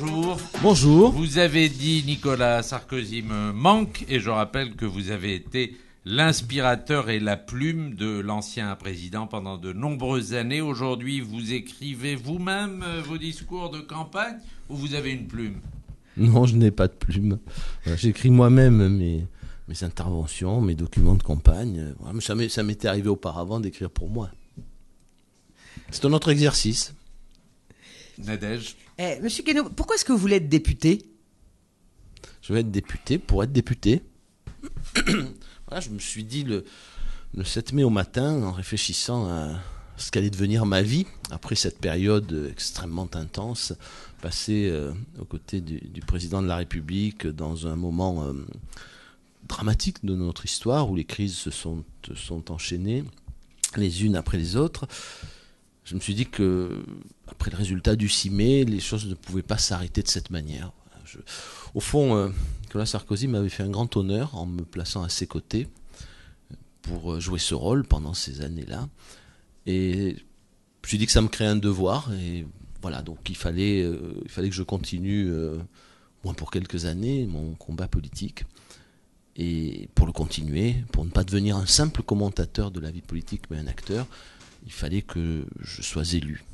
bonjour. Bonjour. Vous avez dit Nicolas Sarkozy me manque et je rappelle que vous avez été l'inspirateur et la plume de l'ancien président pendant de nombreuses années. Aujourd'hui, vous écrivez vous-même euh, vos discours de campagne ou vous avez une plume Non, je n'ai pas de plume. Euh, j'écris moi-même mes, mes interventions, mes documents de campagne. Euh, ça m'était arrivé auparavant d'écrire pour moi. C'est un autre exercice. Nadège eh, monsieur Guénaud, pourquoi est-ce que vous voulez être député Je veux être député pour être député. voilà, je me suis dit le, 7 mai au matin, en réfléchissant à ce qu'allait devenir ma vie après cette période extrêmement intense, passée euh, aux côtés du, président de la République dans un moment euh, dramatique de notre histoire où les crises se sont enchaînées les unes après les autres je me suis dit que le résultat du 6 mai, les choses ne pouvaient pas s'arrêter de cette manière. au fond, euh, Nicolas Sarkozy m'avait fait un grand honneur en me plaçant à ses côtés pour euh, jouer ce rôle pendant ces années-là. Et je me suis dit que ça me crée un devoir. Et voilà, donc il fallait, euh, il fallait que je continue, pour quelques années, mon combat politique. Et pour le continuer, pour ne pas devenir un simple commentateur de la vie politique, mais un acteur, il fallait que je sois élu.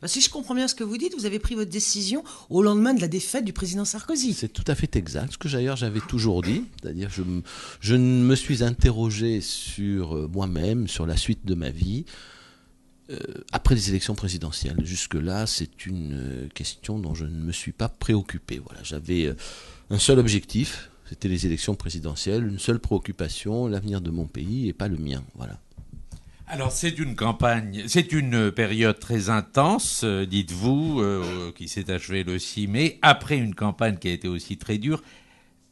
Bah, si je comprends bien ce que vous dites, vous avez pris votre décision au lendemain de la défaite du président Sarkozy. C'est tout à fait exact, ce que d'ailleurs j'avais toujours dit, c'est-à-dire je, je me suis interrogé sur euh, moi-même, sur la suite de ma vie. Euh, après les élections présidentielles, jusque-là, c'est une euh, question dont je ne me suis pas préoccupé. Voilà, j'avais un seul objectif, c'était les élections présidentielles, une seule préoccupation, l'avenir de mon pays et pas le mien. Voilà. Alors c'est une campagne, c'est une période très intense, euh, dites-vous, euh, qui s'est achevée le 6 mai, après une campagne qui a été aussi très dure.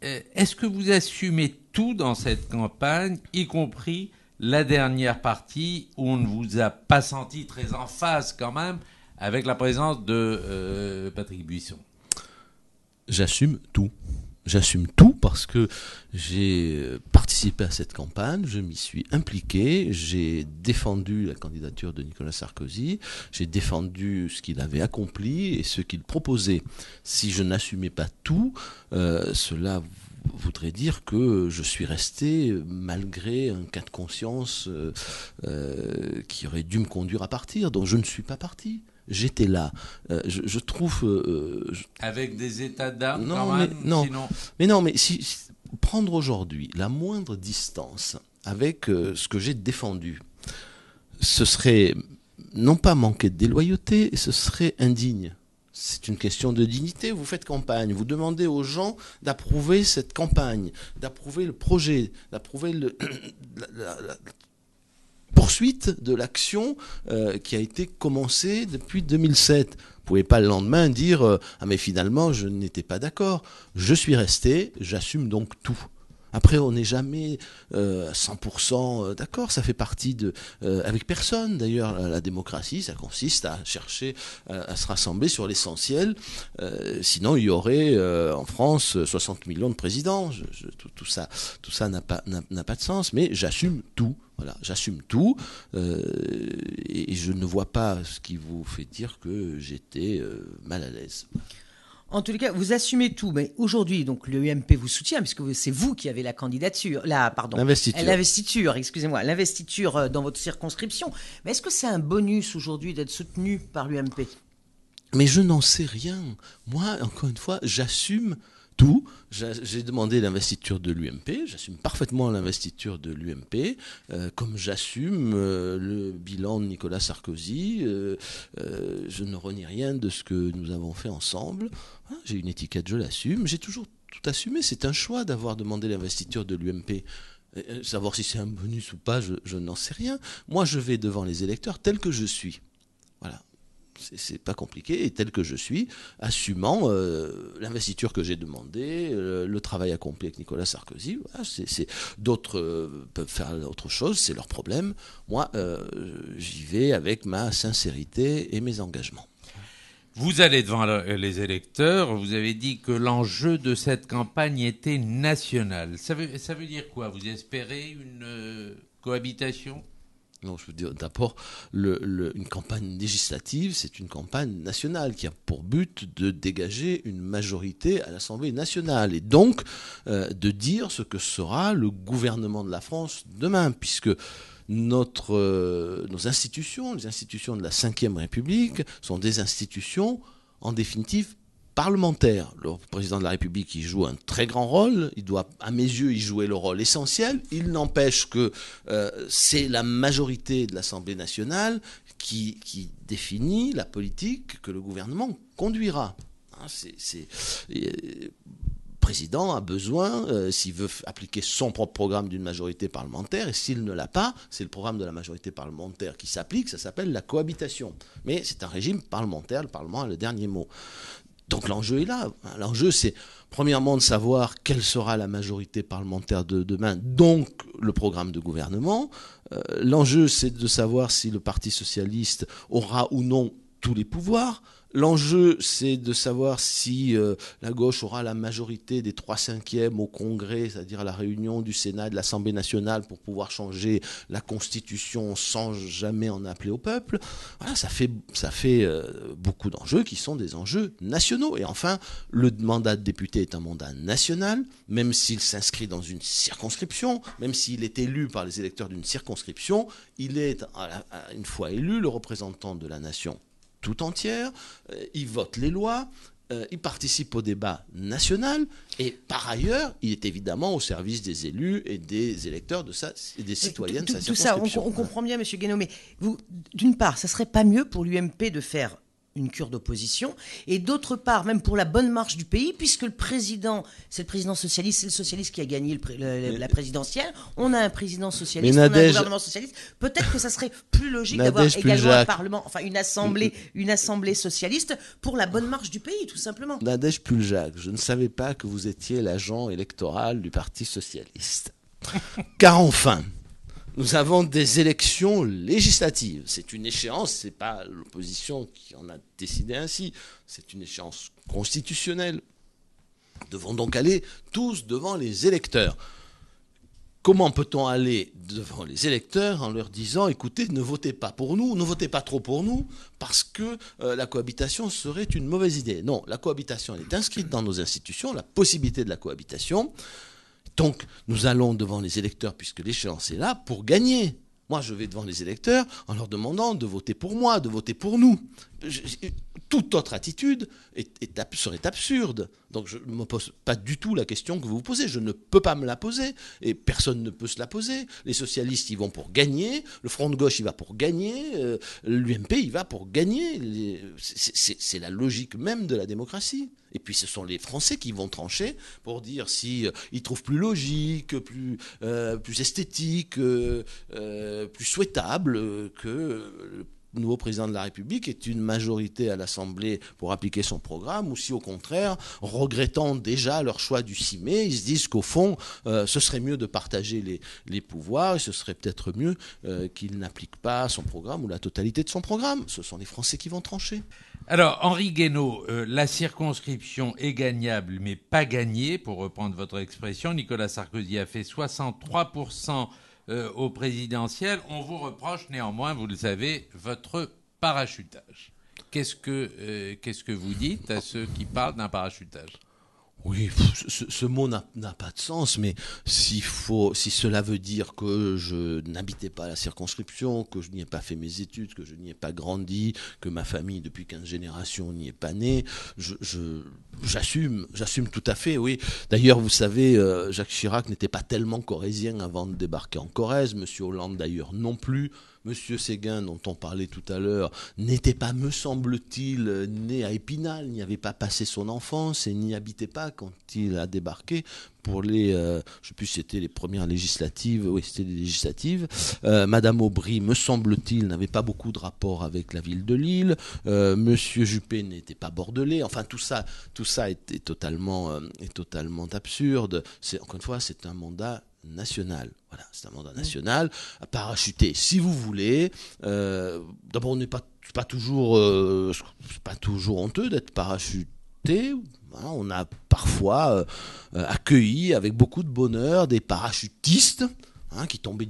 Euh, est-ce que vous assumez tout dans cette campagne, y compris la dernière partie où on ne vous a pas senti très en face quand même avec la présence de Patrick Buisson J'assume tout. J'assume tout parce que j'ai participé à cette campagne, je m'y suis impliqué, j'ai défendu la candidature de Nicolas Sarkozy, j'ai défendu ce qu'il avait accompli et ce qu'il proposait. Si je n'assumais pas tout, euh, cela voudrait dire que je suis resté malgré un cas de conscience euh, euh, qui aurait dû me conduire à partir, dont je ne suis pas parti j'étais là. Euh, je, trouve. Euh, euh, avec des états d'âme, non, quand même, mais, non. Sinon... mais non, mais si, prendre aujourd'hui la moindre distance avec ce que j'ai défendu, ce serait non pas manquer de déloyauté, ce serait indigne. C'est une question de dignité. Vous faites campagne, vous demandez aux gens d'approuver cette campagne, d'approuver le projet, d'approuver le, poursuite de l'action euh, qui a été commencée depuis 2007. Vous pouvez pas le lendemain dire euh, ah mais finalement je n'étais pas d'accord. Je suis resté, j'assume donc tout. Après, on n'est jamais euh, 100% euh, d'accord. Ça fait partie de, euh, avec personne d'ailleurs, la, démocratie. Ça consiste à chercher euh, à se rassembler sur l'essentiel. sinon, il y aurait en France 60 millions de présidents. tout, ça, tout ça n'a pas, n'a pas de sens. Mais j'assume tout. Voilà, j'assume tout et je ne vois pas ce qui vous fait dire que j'étais mal à l'aise. En tous les cas, vous assumez tout. Mais aujourd'hui, donc l'UMP vous soutient puisque c'est vous qui avez la candidature, la pardon, l'investiture, l'investiture, excusez-moi, l'investiture euh, dans votre circonscription. Mais est-ce que c'est un bonus aujourd'hui d'être soutenu par l'UMP Mais je n'en sais rien. Moi, encore une fois, j'assume j'ai demandé l'investiture de l'UMP, j'assume parfaitement l'investiture de l'UMP, euh, comme j'assume euh, le bilan de Nicolas Sarkozy. Euh, je ne renie rien de ce que nous avons fait ensemble. Ah, j'ai une étiquette, je l'assume. J'ai toujours tout assumé. C'est un choix d'avoir demandé l'investiture de l'UMP. Savoir si c'est un bonus ou pas, je, je n'en sais rien. Moi, je vais devant les électeurs tel que je suis. Voilà. C'est pas compliqué, et tel que je suis, assumant euh, l'investiture que j'ai demandée, euh, le travail accompli avec Nicolas Sarkozy. D'autres euh, peuvent faire autre chose, c'est leur problème. Moi, j'y vais avec ma sincérité et mes engagements. Vous allez devant les électeurs, vous avez dit que l'enjeu de cette campagne était national. Ça veut, ça veut dire quoi Vous espérez une cohabitation je veux dire d'abord, une campagne législative, c'est une campagne nationale qui a pour but de dégager une majorité à l'Assemblée nationale et donc euh, de dire ce que sera le gouvernement de la France demain, puisque notre, euh, nos institutions, les institutions de la Ve République, sont des institutions en définitive parlementaire, le président de la République, il joue un très grand rôle. Il doit, à mes yeux, y jouer le rôle essentiel. Il n'empêche que euh, c'est la majorité de l'Assemblée nationale qui, définit la politique que le gouvernement conduira. Hein, euh, le président a besoin, euh, s'il veut appliquer son propre programme d'une majorité parlementaire, et s'il ne l'a pas, c'est le programme de la majorité parlementaire qui s'applique, ça s'appelle la cohabitation. Mais c'est un régime parlementaire, le Parlement a le dernier mot. Donc l'enjeu est là. L'enjeu, c'est premièrement de savoir quelle sera la majorité parlementaire de demain, donc le programme de gouvernement. Euh, l'enjeu, c'est de savoir si le Parti socialiste aura ou non tous les pouvoirs. L'enjeu, c'est de savoir si euh, la gauche aura la majorité des trois cinquièmes au Congrès, c'est-à-dire à la réunion du Sénat et de l'Assemblée nationale pour pouvoir changer la Constitution sans jamais en appeler au peuple. Voilà, ça fait, euh, beaucoup d'enjeux qui sont des enjeux nationaux. Et enfin, le mandat de député est un mandat national, même s'il s'inscrit dans une circonscription, même s'il est élu par les électeurs d'une circonscription, il est, une fois élu, le représentant de la nation tout entière, euh, il vote les lois, euh, il participe au débat national et par ailleurs, il est évidemment au service des élus et des électeurs de sa, et des citoyens de tout, tout ça, on, comprend bien, Monsieur Guénaud, mais d'une part, ça serait pas mieux pour l'UMP de faire une cure d'opposition, et d'autre part, même pour la bonne marche du pays, puisque le président, c'est le président socialiste, c'est le socialiste qui a gagné la présidentielle, on a un président socialiste, on a un gouvernement socialiste, peut-être que ça serait plus logique d'avoir également un parlement, enfin une assemblée, une assemblée socialiste pour la bonne marche du pays, tout simplement. Nadège Puljac, je ne savais pas que vous étiez l'agent électoral du Parti socialiste. Car enfin, nous avons des élections législatives. C'est une échéance, ce n'est pas l'opposition qui en a décidé ainsi, c'est une échéance constitutionnelle. Nous devons donc aller tous devant les électeurs. Comment peut-on aller devant les électeurs en leur disant écoutez, ne votez pas pour nous, ne votez pas trop pour nous, parce que euh, la cohabitation serait une mauvaise idée Non, la cohabitation est inscrite dans nos institutions, la possibilité de la cohabitation. Donc, nous allons devant les électeurs, puisque l'échéance est là, pour gagner. Moi, je vais devant les électeurs en leur demandant de voter pour moi, de voter pour nous toute autre attitude est, serait absurde. Donc je ne me pose pas du tout la question que vous vous posez. Je ne peux pas me la poser et personne ne peut se la poser. Les socialistes, ils vont pour gagner. Le Front de gauche, il va pour gagner. Euh, L'UMP, il va pour gagner. C'est la logique même de la démocratie. Et puis ce sont les Français qui vont trancher pour dire si euh, ils trouvent plus logique, plus, euh, plus esthétique, plus souhaitable que nouveau président de la République est une majorité à l'Assemblée pour appliquer son programme, ou si au contraire, regrettant déjà leur choix du 6 mai, ils se disent qu'au fond, euh, ce serait mieux de partager les, pouvoirs, et ce serait peut-être mieux euh, qu'il n'applique pas son programme ou la totalité de son programme. Ce sont les Français qui vont trancher. Alors, Henri Guénaud, euh, la circonscription est gagnable, mais pas gagnée, pour reprendre votre expression. Nicolas Sarkozy a fait 63 euh, au présidentiel, On vous reproche néanmoins, vous le savez, votre parachutage. qu'est-ce que euh, vous dites à ceux qui parlent d'un parachutage oui, ce, mot n'a pas de sens, mais s'il faut, si cela veut dire que je n'habitais pas la circonscription, que je n'y ai pas fait mes études, que je n'y ai pas grandi, que ma famille depuis 15 générations n'y est pas née, j'assume, je, j'assume tout à fait, oui. D'ailleurs, vous savez, euh, Jacques Chirac n'était pas tellement corésien avant de débarquer en Corrèze, Monsieur Hollande d'ailleurs non plus. Monsieur Séguin, dont on parlait tout à l'heure, n'était pas, me semble-t-il, né à Épinal, n'y avait pas passé son enfance et n'y habitait pas quand il a débarqué pour les, euh, je sais plus si c'était les premières législatives, oui c'était les législatives. Euh, Madame Aubry, me semble-t-il, n'avait pas beaucoup de rapport avec la ville de Lille. Euh, Monsieur Juppé n'était pas bordelais. Enfin tout ça, tout ça est, totalement, est totalement absurde. C'est encore une fois, c'est un mandat national. Voilà, c'est un mandat mm. national à parachuter si vous voulez. Euh, d'abord, on n'est pas, pas toujours, euh, pas toujours honteux d'être parachuté. on a parfois euh, accueilli avec beaucoup de bonheur des parachutistes. Hein, qui tombaient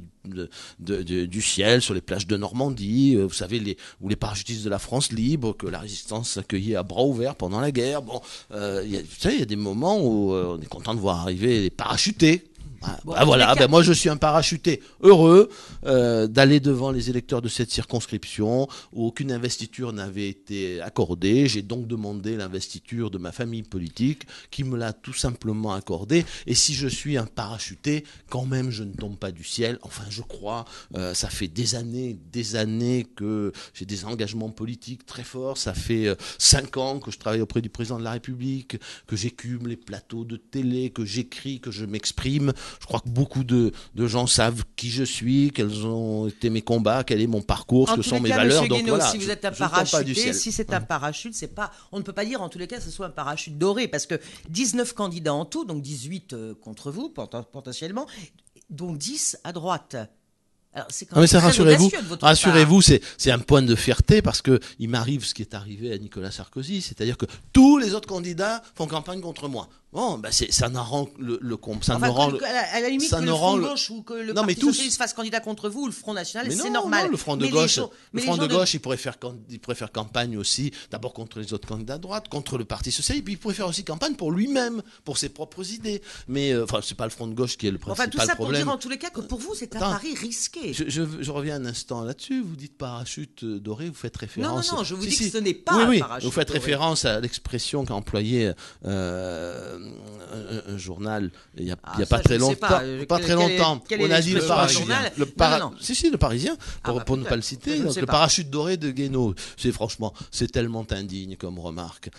du ciel sur les plages de Normandie, vous savez, les, ou les parachutistes de la France libre, que la résistance accueillait à bras ouverts pendant la guerre. Bon, y a, vous savez, il y a des moments où on est content de voir arriver les parachutés, ah, bah voilà, ah, ben moi je suis un parachuté heureux euh, d'aller devant les électeurs de cette circonscription où aucune investiture n'avait été accordée. J'ai donc demandé l'investiture de ma famille politique qui me l'a tout simplement accordée. Et si je suis un parachuté, quand même je ne tombe pas du ciel. Enfin je crois, euh, ça fait des années, des années que j'ai des engagements politiques très forts. Ça fait euh, cinq ans que je travaille auprès du président de la République, que j'écume les plateaux de télé, que j'écris, que je m'exprime je crois que beaucoup de, gens savent qui je suis, quels ont été mes combats, quel est mon parcours, ce sont mes valeurs. donc voilà, si vous êtes un parachuté, si c'est un hein. parachute, c'est pas, on ne peut pas dire en tous les cas que ce soit un parachute doré, parce que 19 candidats en tout, donc 18 euh, contre vous potentiellement, dont 10 à droite mais rassurez-vous, rassurez-vous, c'est, un point de fierté parce que il m'arrive ce qui est arrivé à Nicolas Sarkozy, c'est-à-dire que tous les autres candidats font campagne contre moi. Bon, ben c'est, ça rend le, compte. ça rend, limite ça que le le... gauche ou que le non, parti tous... socialiste fasse candidat contre vous ou le Front national, c'est normal. le front de gauche, le front de gauche, il pourrait faire il pourrait campagne aussi, d'abord contre les autres candidats de droite, contre le parti socialiste, puis il pourrait faire aussi campagne pour lui-même, pour ses propres idées. Mais euh, enfin, c'est pas le front de gauche qui est le principal problème. Enfin, tout ça pour dire en tous les cas que pour vous, c'est un pari risqué. Je, reviens un instant là-dessus. Vous dites parachute euh, doré, vous faites référence. Non, non, non, je vous dis que ce n'est pas oui, oui. Vous faites référence à l'expression qu'a employée euh, euh, un, journal il n'y a, ah, pas très longtemps. Pas. très longtemps. on a dit le parachute. Le si, si, le parisien, pour, ah, bah, ne pas le citer. le parachute doré de Guénaud. C'est franchement, c'est tellement indigne comme remarque.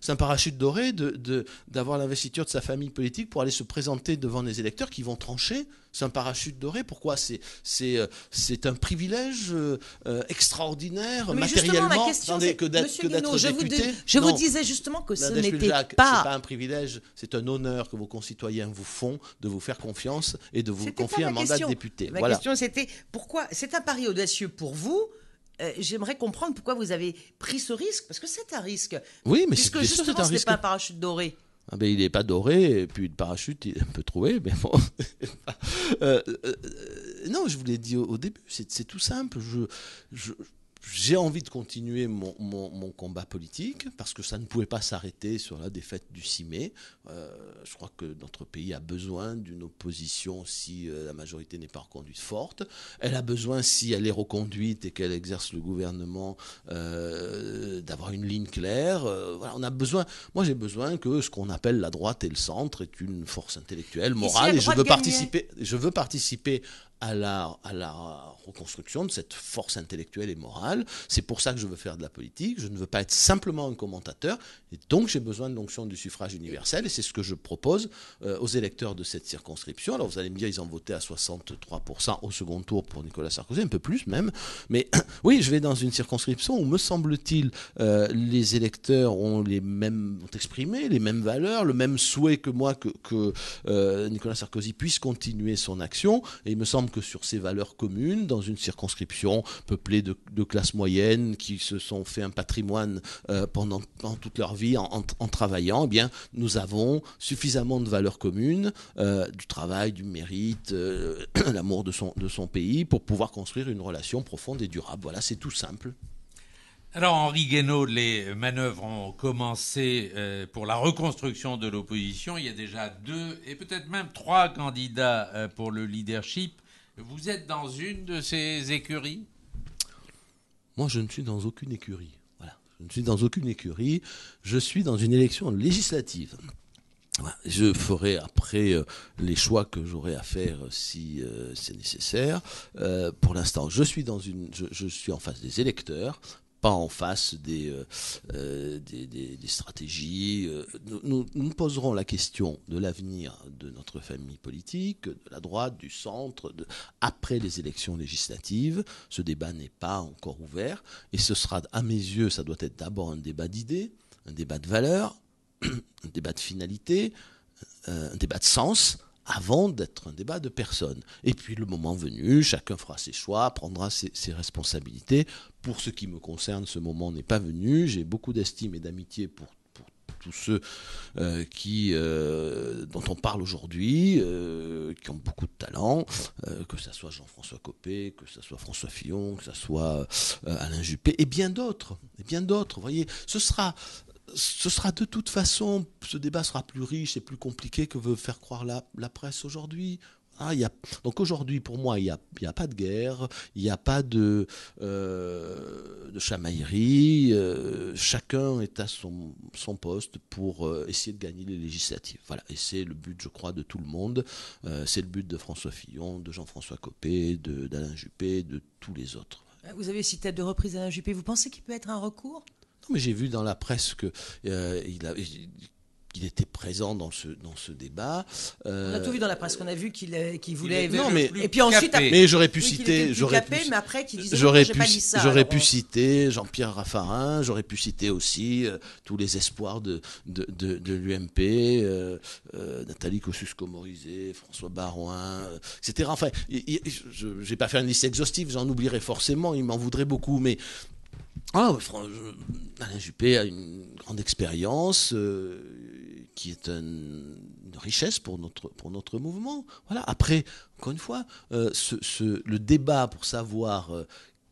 C'est un parachute doré d'avoir de, l'investiture de sa famille politique pour aller se présenter devant des électeurs qui vont trancher c'est un parachute doré. Pourquoi c'est c'est euh, c'est un privilège euh, euh, extraordinaire Mais matériellement question, attendez, que d'être je député. Vous je vous disais justement que ce n'était pas... un privilège, c'est un honneur que vos concitoyens vous font de vous faire confiance et de vous confier un mandat de député. Ma question c'était pourquoi c'est un pari audacieux pour vous. j'aimerais comprendre pourquoi vous avez pris ce risque, parce que c'est un risque. Oui, mais c'est puisque justement, ce n'est pas un parachute doré. Ah, il n'est pas doré, et puis le parachute, il peut trouver, mais bon. Euh, euh, euh, non, je vous l'ai dit au, début, c'est tout simple. je, j'ai envie de continuer mon, combat politique parce que ça ne pouvait pas s'arrêter sur la défaite du 6 mai. Euh, je crois que notre pays a besoin d'une opposition si euh, la majorité n'est pas reconduite forte. Elle a besoin, si elle est reconduite et qu'elle exerce le gouvernement, euh, d'avoir une ligne claire. voilà, on a besoin. Moi, j'ai besoin que ce qu'on appelle la droite et le centre est une force intellectuelle, morale, et, je veux participer. Je veux participer à la, à la reconstruction de cette force intellectuelle et morale. C'est pour ça que je veux faire de la politique. Je ne veux pas être simplement un commentateur. Et donc, j'ai besoin de l'onction du suffrage universel. Et c'est ce que je propose euh, aux électeurs de cette circonscription. Alors, vous allez me dire, ils ont voté à 63% au second tour pour Nicolas Sarkozy, un peu plus même. Mais oui, je vais dans une circonscription où, me semble-t-il, euh, les électeurs ont les mêmes ont exprimé les mêmes valeurs, le même souhait que moi que, que euh, Nicolas Sarkozy puisse continuer son action. Et il me semble que sur ces valeurs communes, dans une circonscription peuplée de, classes moyennes qui se sont fait un patrimoine euh, pendant, toute leur vie en, travaillant, eh bien, nous avons suffisamment de valeurs communes, euh, du travail, du mérite, euh, l'amour de son, de son pays, pour pouvoir construire une relation profonde et durable. Voilà, c'est tout simple. Alors Henri Guénaud, les manœuvres ont commencé pour la reconstruction de l'opposition. Il y a déjà deux et peut-être même trois candidats pour le leadership. Vous êtes dans une de ces écuries Moi, je ne suis dans aucune écurie. Voilà. Je ne suis dans aucune écurie. Je suis dans une élection législative. Je ferai après euh, les choix que j'aurai à faire euh, si euh, c'est nécessaire. pour l'instant, je suis dans une, je, je suis en face des électeurs pas en face des, euh, euh, des, stratégies. Euh, nous, nous, poserons la question de l'avenir de notre famille politique, de la droite, du centre, après les élections législatives. Ce débat n'est pas encore ouvert et ce sera, à mes yeux, ça doit être d'abord un débat d'idées, un débat de valeurs, un débat de finalité, un débat de sens avant d'être un débat de personne. Et puis le moment venu, chacun fera ses choix, prendra ses, responsabilités. Pour ce qui me concerne, ce moment n'est pas venu. J'ai beaucoup d'estime et d'amitié pour tous ceux euh, qui, euh, dont on parle aujourd'hui, euh, qui ont beaucoup de talent, que ce soit Jean-François Copé, que ce soit François Fillon, que ce soit Alain Juppé, et bien d'autres, et bien d'autres. Voyez, ce sera ce sera de toute façon, ce débat sera plus riche et plus compliqué que veut faire croire la, presse aujourd'hui. Ah, donc aujourd'hui, pour moi, il n'y a, pas de guerre, il n'y a pas de, euh, chamaillerie. Euh, chacun est à son, poste pour euh, essayer de gagner les législatives. Voilà, et c'est le but, je crois, de tout le monde. c'est le but de François Fillon, de Jean-François Copé, d'Alain Juppé, de tous les autres. Vous avez cité à deux reprises Alain Juppé. Vous pensez qu'il peut être un recours non, mais j'ai vu dans la presse qu'il euh, il était présent dans ce, dans ce débat. Euh, on a tout vu dans la presse, qu'on a vu qu'il euh, voulait. Non, mais, et puis ensuite, après, mais j'aurais pu citer, j'aurais pu, mais après qu'il disait, j'aurais pu, j'aurais pu citer Jean-Pierre Raffarin, j'aurais pu citer aussi tous les espoirs de de, l'UMP, Nathalie Kosciusko-Morizet, François Barouin, etc. Enfin, je, n'ai pas fait une liste exhaustive, j'en oublierai forcément, il m'en voudrait beaucoup, mais ah, euh, Alain Juppé a une grande expérience euh, qui est une richesse pour notre, pour notre mouvement. Voilà. Après, encore une fois, euh, le débat pour savoir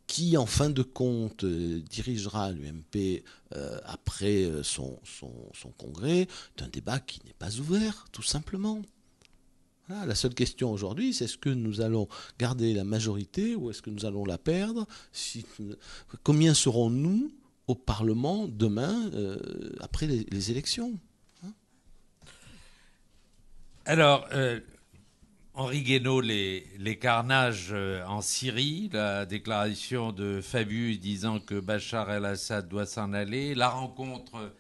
qui, en fin de compte, dirigera l'UMP après son, son congrès est un débat qui n'est pas ouvert, tout simplement. Ah, la seule question aujourd'hui, c'est est-ce que nous allons garder la majorité ou est-ce que nous allons la perdre Combien serons-nous au Parlement demain, euh, après les, élections hein Alors, euh, Henri Guénaud, les, carnages euh, en Syrie, la déclaration de Fabius disant que Bachar el-Assad doit s'en aller, la rencontre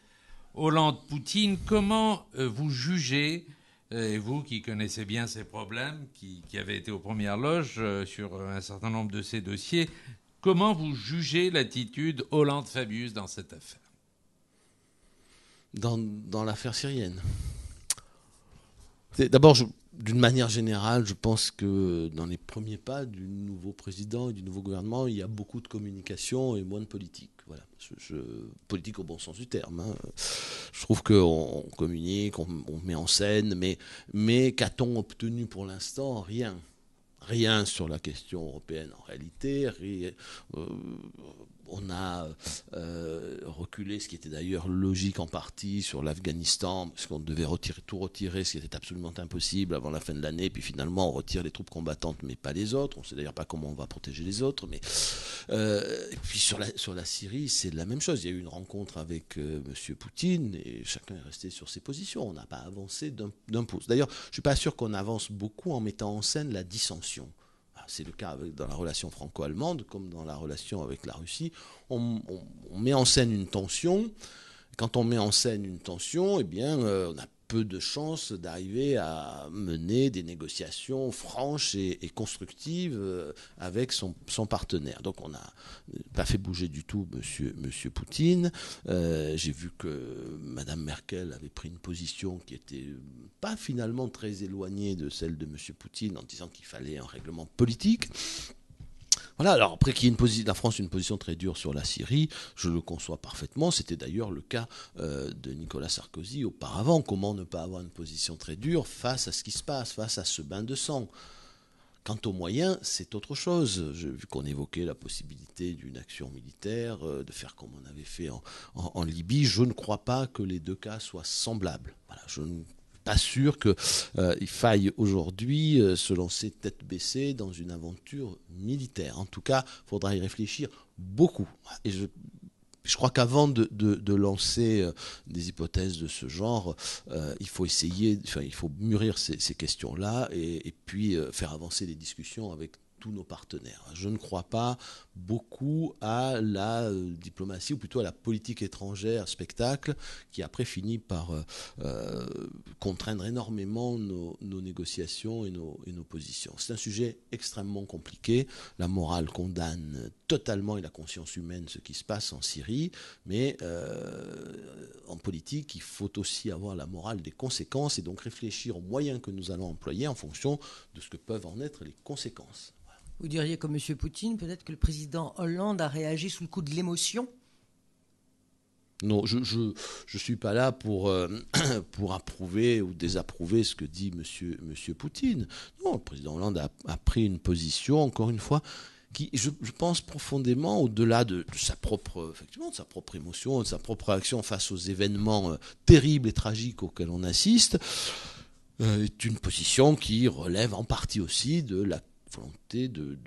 Hollande-Poutine, comment vous jugez et vous qui connaissez bien ces problèmes, qui, avez été aux premières loges euh, sur un certain nombre de ces dossiers, comment vous jugez l'attitude Hollande-Fabius dans cette affaire Dans, dans l'affaire syrienne. D'abord, d'une manière générale, je pense que dans les premiers pas du nouveau président et du nouveau gouvernement, il y a beaucoup de communication et moins de politique. Voilà. politique au bon sens du terme. Hein. Je trouve qu'on communique, on, met en scène, mais, mais qu'a-t-on obtenu pour l'instant Rien. Rien sur la question européenne en réalité. Rien, euh, on a euh, reculé, ce qui était d'ailleurs logique en partie, sur l'Afghanistan, parce qu'on devait retirer, tout retirer, ce qui était absolument impossible avant la fin de l'année. Puis finalement, on retire les troupes combattantes, mais pas les autres. On ne sait d'ailleurs pas comment on va protéger les autres. Mais euh, et puis sur la, sur la Syrie, c'est la même chose. Il y a eu une rencontre avec M. Euh, Monsieur Poutine et chacun est resté sur ses positions. On n'a pas avancé d'un pouce. D'ailleurs, je ne suis pas sûr qu'on avance beaucoup en mettant en scène la dissension c'est le cas avec, dans la relation franco-allemande comme dans la relation avec la Russie, on, met en scène une tension. Quand on met en scène une tension, eh bien, euh, on a peu de chance d'arriver à mener des négociations franches et, constructives euh, avec son, partenaire. Donc on n'a pas fait bouger du tout Monsieur, Poutine. Euh, j'ai vu que Madame Merkel avait pris une position qui était pas finalement très éloignée de celle de M. Poutine en disant qu'il fallait un règlement politique. Voilà, alors après qu'il y ait une position, la France une position très dure sur la Syrie, je le conçois parfaitement. C'était d'ailleurs le cas euh, de Nicolas Sarkozy auparavant. Comment ne pas avoir une position très dure face à ce qui se passe, face à ce bain de sang Quant aux moyens, c'est autre chose. vu qu'on évoquait la possibilité d'une action militaire, euh, de faire comme on avait fait en, Libye, je ne crois pas que les deux cas soient semblables. Voilà, je pas sûr qu'il euh, faille aujourd'hui euh, se lancer tête baissée dans une aventure militaire. En tout cas, il faudra y réfléchir beaucoup. Et je, crois qu'avant de, lancer euh, des hypothèses de ce genre, il faut essayer, enfin, il faut mûrir ces, questions-là et, puis faire avancer les discussions avec tous nos partenaires. Je ne crois pas beaucoup à la euh, diplomatie, ou plutôt à la politique étrangère spectacle, qui après finit par euh, euh, contraindre énormément nos, négociations et nos, positions. C'est un sujet extrêmement compliqué. La morale condamne totalement et la conscience humaine ce qui se passe en Syrie, mais en politique, il faut aussi avoir la morale des conséquences et donc réfléchir aux moyens que nous allons employer en fonction de ce que peuvent en être les conséquences. Vous diriez comme M. Poutine, peut-être que le président Hollande a réagi sous le coup de l'émotion non, je ne suis pas là pour, euh, pour approuver ou désapprouver ce que dit M. monsieur Poutine. Non, le président Hollande a, pris une position, encore une fois, qui, je, pense profondément, au-delà de, sa propre, effectivement, de sa propre émotion, de sa propre action face aux événements euh, terribles et tragiques auxquels on assiste, euh, est une position qui relève en partie aussi de la volonté de,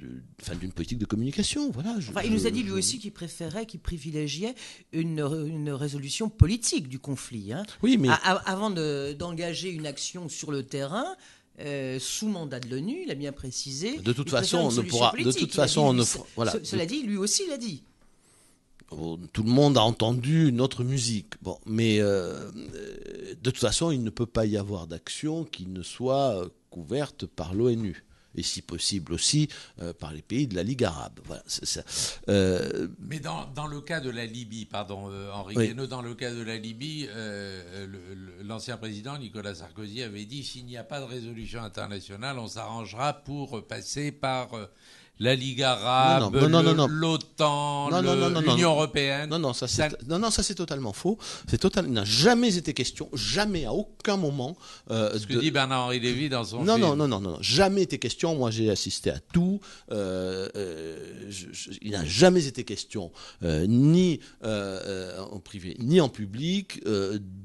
d'une politique de communication. Voilà, il nous a dit lui aussi qu'il préférait, qu'il privilégiait une, résolution politique du conflit. Hein. Oui, mais... avant d'engager une action sur le terrain, euh, sous mandat de l'ONU, il a bien précisé. De toute façon, on ne pourra. De toute façon, on Voilà. cela dit, lui aussi l'a dit. Oh, tout le monde a entendu notre musique. Bon, mais euh, euh, de toute façon, il ne peut pas y avoir d'action qui ne soit couverte par l'ONU et si possible aussi euh, par les pays de la Ligue arabe. Euh, Mais dans, dans, le cas de la Libye, pardon euh, Henri dans le cas de la Libye, l'ancien président Nicolas Sarkozy avait dit s'il n'y a pas de résolution internationale, on s'arrangera pour passer par la Ligue arabe, l'OTAN, l'Union européenne. Non, non, ça c'est, non, non, ça c'est totalement faux. C'est total, il n'a jamais été question, jamais à aucun moment. Euh, ce que dit Bernard-Henri Lévy dans son non, Non, non, non, jamais été question. Moi, j'ai assisté à tout. Euh, euh, il n'a jamais été question, ni en privé, ni en public,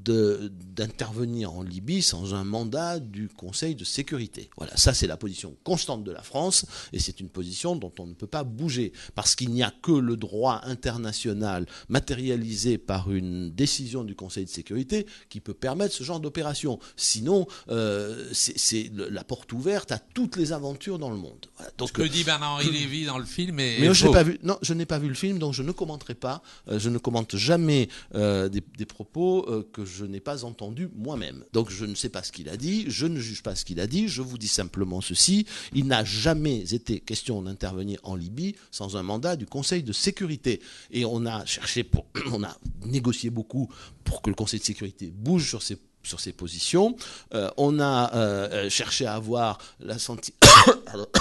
d'intervenir en Libye sans un mandat du Conseil de sécurité. Voilà, ça c'est la position constante de la France et c'est une position dont on ne peut pas bouger parce qu'il n'y a que le droit international matérialisé par une décision du Conseil de sécurité qui peut permettre ce genre d'opération. Sinon, euh, c'est la porte ouverte à toutes les aventures dans le monde. Donc, ce que dit Bernard-Henri euh, Lévy dans le film est, Mais je pas vu, non, je n'ai pas vu le film, donc je ne commenterai pas, euh, je ne commente jamais euh, des, des, propos que je je n'ai pas entendu moi-même. Donc je ne sais pas ce qu'il a dit, je ne juge pas ce qu'il a dit, je vous dis simplement ceci, il n'a jamais été question d'intervenir en Libye sans un mandat du Conseil de sécurité. Et on a cherché, pour, on a négocié beaucoup pour que le Conseil de sécurité bouge sur ces sur ces positions. Euh, on a euh, euh, cherché à avoir la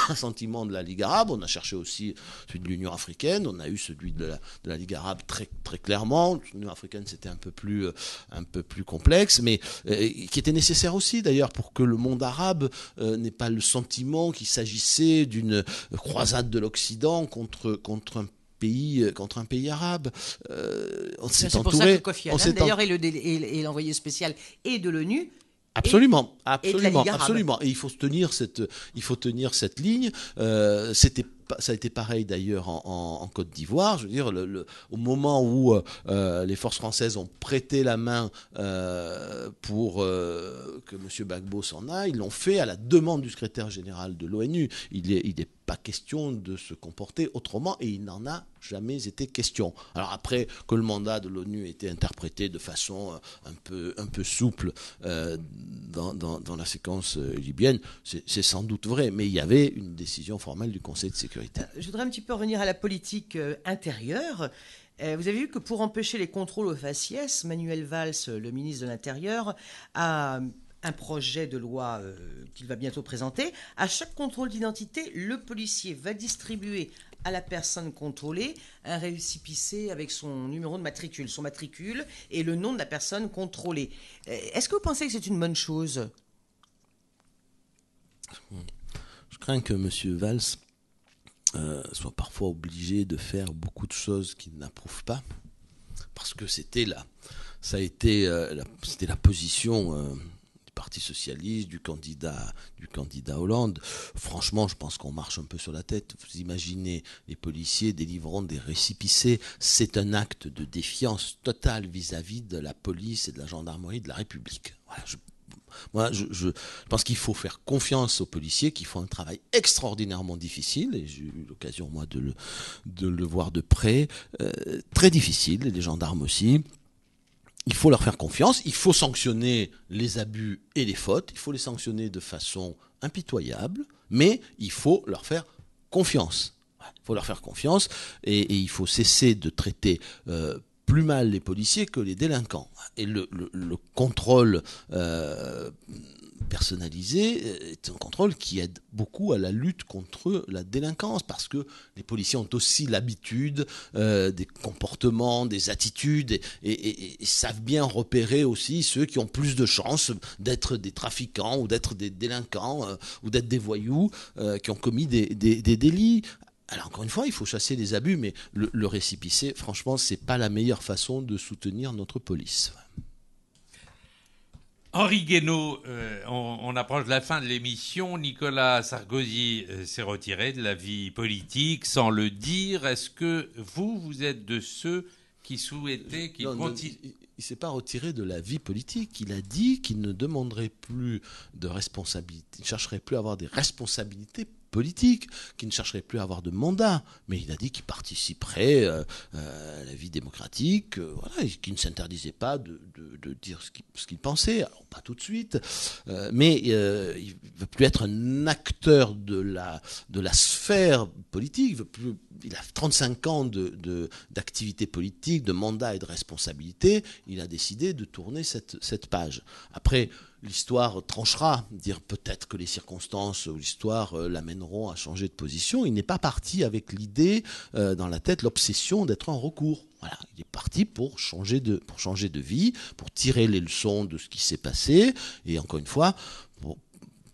un sentiment de la Ligue arabe, on a cherché aussi celui de l'Union africaine, on a eu celui de la, Ligue arabe très, très clairement. L'Union africaine, c'était un, peu plus, un peu plus complexe, mais qui était nécessaire aussi d'ailleurs pour que le monde arabe n'ait pas le sentiment qu'il s'agissait d'une croisade de l'Occident contre, contre un pays, euh, contre un pays arabe. Euh, on s'est entouré. Pour ça que Kofi Annan, d'ailleurs, est l'envoyé spécial et de l'ONU. Absolument, absolument, et absolument. Et il faut tenir cette, il faut tenir cette ligne. Euh, C'était ça a été pareil d'ailleurs en, Côte d'Ivoire. Je veux dire, le, au moment où euh, euh, les forces françaises ont prêté la main euh, pour que M. Gbagbo s'en aille, ils l'ont fait à la demande du secrétaire général de l'ONU. Il n'est il est pas question de se comporter autrement et il n'en a jamais été question. Alors après que le mandat de l'ONU ait été interprété de façon un peu, un peu souple dans, la séquence libyenne, c'est sans doute vrai, mais il y avait une décision formelle du Conseil de sécurité. Euh, je voudrais un petit peu revenir à la politique euh, intérieure. Euh, vous avez vu que pour empêcher les contrôles aux faciès, Manuel Valls, le ministre de l'Intérieur, a un projet de loi qu'il va bientôt présenter. À chaque contrôle d'identité, le policier va distribuer à la personne contrôlée un récipicé avec son numéro de matricule, son matricule et le nom de la personne contrôlée. Est-ce que vous pensez que c'est une bonne chose Je crains que M. Valls euh, soit parfois obligé de faire beaucoup de choses qu'il n'approuve pas, parce que c'était là, ça a été euh, la, c'était la position euh, du Parti socialiste, du candidat, du candidat Hollande. Franchement, je pense qu'on marche un peu sur la tête. Vous imaginez les policiers délivrant des récipicés, c'est un acte de défiance totale vis-à-vis de la police et de la gendarmerie de la République. Voilà, je moi, je, pense qu'il faut faire confiance aux policiers qui font un travail extraordinairement difficile, et j'ai eu l'occasion, moi, de le, de le voir de près, euh, très difficile, et les gendarmes aussi. Il faut leur faire confiance, il faut sanctionner les abus et les fautes, il faut les sanctionner de façon impitoyable, mais il faut leur faire confiance. Il faut leur faire confiance et, il faut cesser de traiter euh, plus mal les policiers que les délinquants. Et le, contrôle euh, personnalisé est un contrôle qui aide beaucoup à la lutte contre la délinquance, parce que les policiers ont aussi l'habitude euh, des comportements, des attitudes, et, savent bien repérer aussi ceux qui ont plus de chances d'être des trafiquants ou d'être des délinquants euh, ou d'être des voyous qui ont commis des délits. Alors encore une fois, il faut chasser les abus, mais le, le récipicé, franchement, c'est pas la meilleure façon de soutenir notre police. Henri Guénaud, euh, on, approche de la fin de l'émission. Nicolas Sarkozy euh, s'est retiré de la vie politique sans le dire. Est-ce que vous, vous êtes de ceux qui souhaitaient qu'il continue Il ne s'est pas retiré de la vie politique. Il a dit qu'il ne demanderait plus de responsabilité, il ne chercherait plus à avoir des responsabilités politique, qui ne chercherait plus à avoir de mandat, mais il a dit qu'il participerait euh, euh, à la vie démocratique, euh, voilà, qu'il ne s'interdisait pas de, de, dire ce qu'il pensait, alors pas tout de suite, mais il ne veut plus être un acteur de la, de la sphère politique, il, veut plus, il a 35 ans d'activité de, politique, de mandat et de responsabilité, il a décidé de tourner cette, cette page. Après, l'histoire tranchera, dire peut-être que les circonstances ou l'histoire euh, l'amèneront à changer de position. Il n'est pas parti avec l'idée euh, dans la tête, l'obsession d'être en recours. Voilà, il est parti pour changer de pour changer de vie, pour tirer les leçons de ce qui s'est passé et encore une fois pour,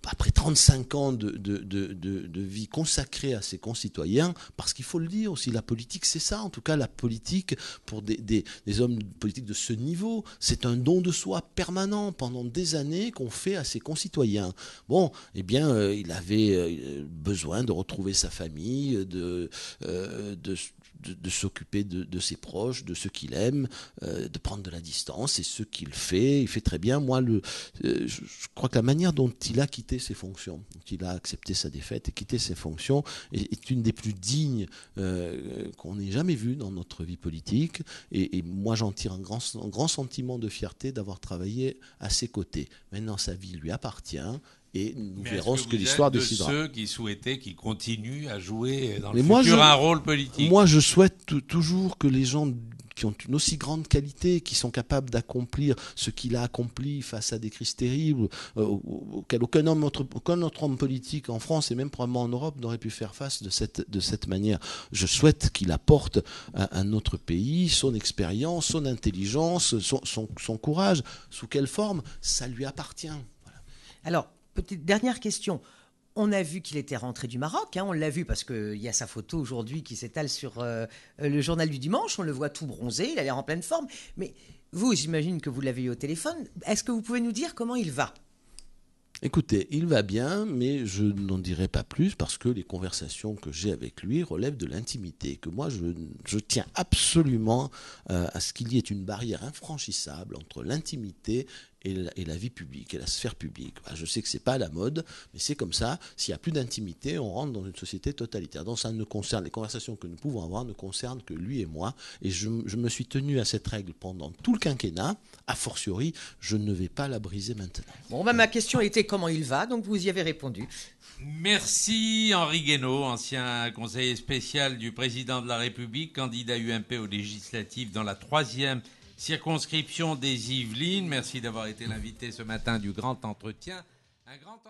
après 35 ans de, de, de, vie consacrée à ses concitoyens, parce qu'il faut le dire aussi, la politique, c'est ça, en tout cas la politique pour des, des, hommes politiques de ce niveau, c'est un don de soi permanent pendant des années qu'on fait à ses concitoyens. Bon, eh bien, euh, il avait euh, besoin de retrouver sa famille, de, euh, de de, s'occuper de, ses proches, de ceux qu'il aime, euh, de prendre de la distance. C'est ce qu'il fait. Il fait très bien. Moi, euh, je, crois que la manière dont il a quitté ses fonctions, qu'il a accepté sa défaite et quitté ses fonctions, est, une des plus dignes euh, qu'on ait jamais vues dans notre vie politique. Et, moi, j'en tire un grand, un grand sentiment de fierté d'avoir travaillé à ses côtés. Maintenant, sa vie lui appartient et nous verrons ce que, que l'histoire de Ceux qui souhaitaient qu'ils continuent à jouer dans le futur un rôle politique. Moi, je souhaite toujours que les gens qui ont une aussi grande qualité, qui sont capables d'accomplir ce qu'il a accompli face à des crises terribles, euh, auxquelles aucun, homme, autre, homme politique en France et même probablement en Europe n'aurait pu faire face de cette, de cette manière. Je souhaite qu'il apporte à, un autre pays son expérience, son intelligence, son, courage. Sous quelle forme Ça lui appartient. Alors, Petite dernière question. On a vu qu'il était rentré du Maroc, hein, on l'a vu parce qu'il y a sa photo aujourd'hui qui s'étale sur euh, euh, le journal du dimanche, on le voit tout bronzé, il a l'air en pleine forme. Mais vous, j'imagine que vous l'avez eu au téléphone, est-ce que vous pouvez nous dire comment il va Écoutez, il va bien, mais je n'en dirai pas plus parce que les conversations que j'ai avec lui relèvent de l'intimité, que moi je, tiens absolument euh, à ce qu'il y ait une barrière infranchissable entre l'intimité et la, vie publique et la sphère publique. Bah, je sais que n'est pas la mode, mais c'est comme ça. S'il n'y a plus d'intimité, on rentre dans une société totalitaire. Donc ça ne concerne, les conversations que nous pouvons avoir ne concernent que lui et moi. Et je, me suis tenu à cette règle pendant tout le quinquennat. A fortiori, je ne vais pas la briser maintenant. Bon, bah, ma question était comment il va, donc vous y avez répondu. Merci Henri Guénaud, ancien conseiller spécial du président de la République, candidat UMP aux législatives dans la troisième circonscription des Yvelines. Merci d'avoir été l'invité ce matin du grand entretien. grand